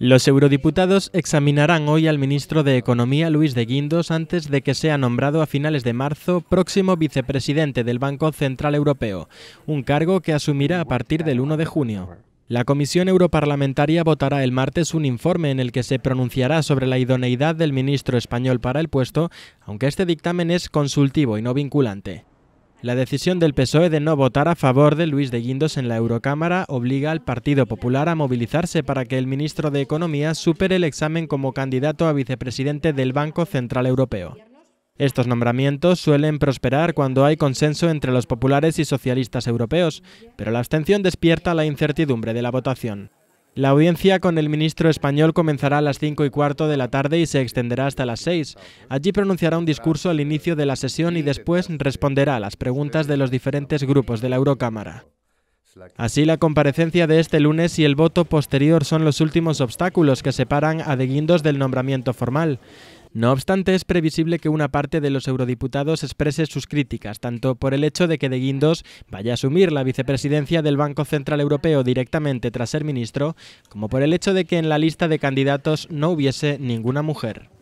Los eurodiputados examinarán hoy al ministro de Economía, Luis de Guindos, antes de que sea nombrado a finales de marzo próximo vicepresidente del Banco Central Europeo, un cargo que asumirá a partir del 1 de junio. La Comisión Europarlamentaria votará el martes un informe en el que se pronunciará sobre la idoneidad del ministro español para el puesto, aunque este dictamen es consultivo y no vinculante. La decisión del PSOE de no votar a favor de Luis de Guindos en la Eurocámara obliga al Partido Popular a movilizarse para que el ministro de Economía supere el examen como candidato a vicepresidente del Banco Central Europeo. Estos nombramientos suelen prosperar cuando hay consenso entre los populares y socialistas europeos, pero la abstención despierta la incertidumbre de la votación. La audiencia con el ministro español comenzará a las cinco y cuarto de la tarde y se extenderá hasta las 6. Allí pronunciará un discurso al inicio de la sesión y después responderá a las preguntas de los diferentes grupos de la Eurocámara. Así, la comparecencia de este lunes y el voto posterior son los últimos obstáculos que separan a De Guindos del nombramiento formal. No obstante, es previsible que una parte de los eurodiputados exprese sus críticas, tanto por el hecho de que De Guindos vaya a asumir la vicepresidencia del Banco Central Europeo directamente tras ser ministro, como por el hecho de que en la lista de candidatos no hubiese ninguna mujer.